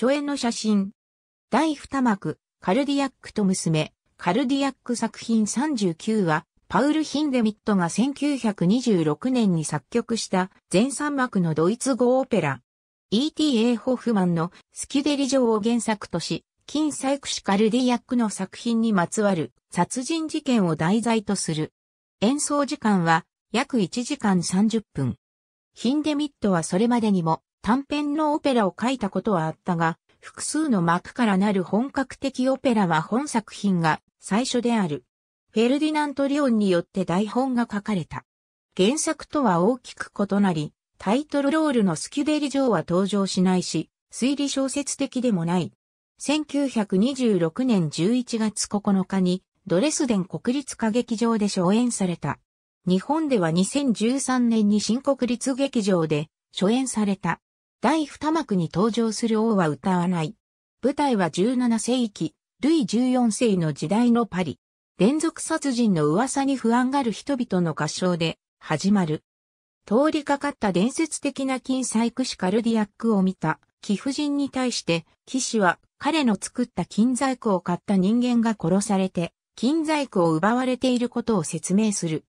初演の写真。第二幕、カルディアックと娘、カルディアック作品39は、パウル・ヒンデミットが1926年に作曲した前三幕のドイツ語オペラ。E.T.A. ホフマンのスキュデリ城を原作とし、金細工師カルディアックの作品にまつわる殺人事件を題材とする。演奏時間は約1時間30分。ヒンデミットはそれまでにも短編のオペラを書いたことはあったが、複数の幕からなる本格的オペラは本作品が最初である。フェルディナント・リオンによって台本が書かれた。原作とは大きく異なり、タイトルロールのスキュデリ城は登場しないし、推理小説的でもない。1926年11月9日にドレスデン国立歌劇場で初演された。日本では2013年に新国立劇場で初演された。第二幕に登場する王は歌わない。舞台は17世紀、ルイ14世の時代のパリ。連続殺人の噂に不安がる人々の合唱で始まる。通りかかった伝説的な金細工師カルディアックを見た貴婦人に対して騎士は彼の作った金細工を買った人間が殺されて金細工を奪われていることを説明する。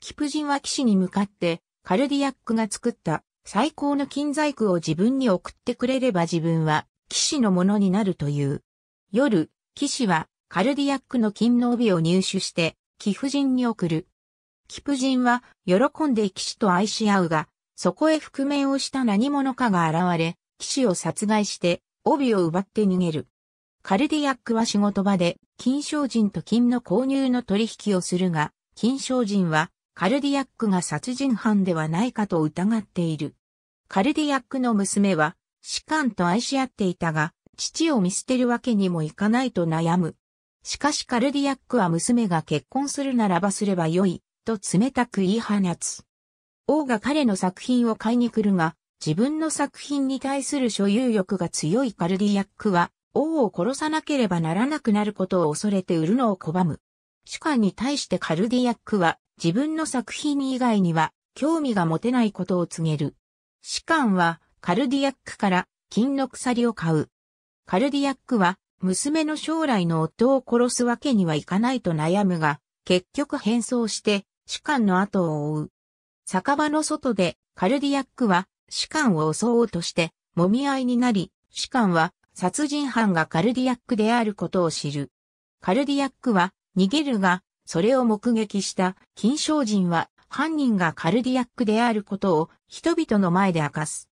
貴婦人は騎士に向かってカルディアックが作った最高の金細工を自分に送ってくれれば自分は騎士のものになるという。夜、騎士はカルディアックの金の帯を入手して、貴婦人に送る。貴婦人は喜んで騎士と愛し合うが、そこへ覆面をした何者かが現れ、騎士を殺害して帯を奪って逃げる。カルディアックは仕事場で金賞人と金の購入の取引をするが、金賞人はカルディアックが殺人犯ではないかと疑っている。カルディアックの娘は、士官と愛し合っていたが、父を見捨てるわけにもいかないと悩む。しかしカルディアックは娘が結婚するならばすればよい、と冷たく言い放つ。王が彼の作品を買いに来るが、自分の作品に対する所有欲が強いカルディアックは、王を殺さなければならなくなることを恐れて売るのを拒む。主観に対してカルディアックは、自分の作品以外には、興味が持てないことを告げる。士官はカルディアックから金の鎖を買う。カルディアックは娘の将来の夫を殺すわけにはいかないと悩むが、結局変装して士官の後を追う。酒場の外でカルディアックは士官を襲おうとして揉み合いになり、士官は殺人犯がカルディアックであることを知る。カルディアックは逃げるが、それを目撃した金賞人は犯人がカルディアックであることを人々の前で明かす。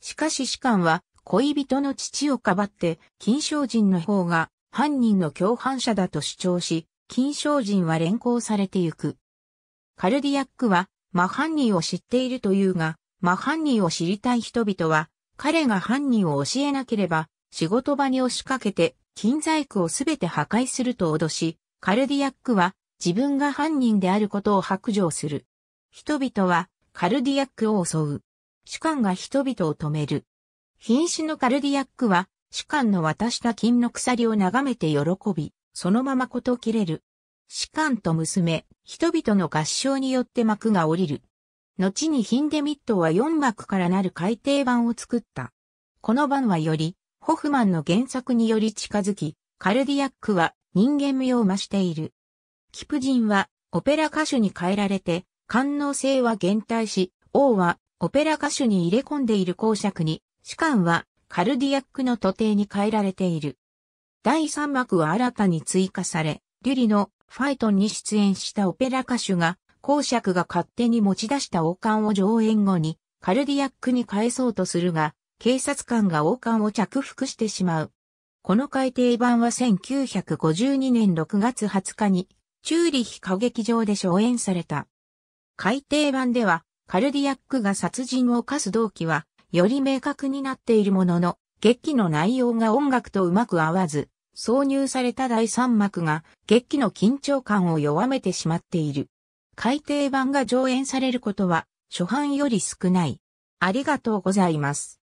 しかし士官は恋人の父をかばって金正人の方が犯人の共犯者だと主張し、金正人は連行されてゆく。カルディアックは真犯人を知っているというが、真犯人を知りたい人々は、彼が犯人を教えなければ、仕事場に押しかけて、金細工をすべて破壊すると脅し、カルディアックは自分が犯人であることを白状する。人々はカルディアックを襲う。主観が人々を止める。瀕死のカルディアックは、主観の渡した金の鎖を眺めて喜び、そのままこと切れる。主観と娘、人々の合唱によって幕が降りる。後にヒンデミットは4幕からなる改訂版を作った。この版はより、ホフマンの原作により近づき、カルディアックは人間味を増している。キプジンはオペラ歌手に変えられて、官能性は減退し、王はオペラ歌手に入れ込んでいる公爵に、士官はカルディアックの徒弟に変えられている。第3幕は新たに追加され、リュリのファイトンに出演したオペラ歌手が、公爵が勝手に持ち出した王冠を上演後に、カルディアックに返そうとするが、警察官が王冠を着服してしまう。この改訂版は1952年6月20日に、チューリヒ歌劇場で初演された。改訂版では、カルディアックが殺人を犯す動機は、より明確になっているものの、劇の内容が音楽とうまく合わず、挿入された第三幕が劇の緊張感を弱めてしまっている。改訂版が上演されることは、初版より少ない。ありがとうございます。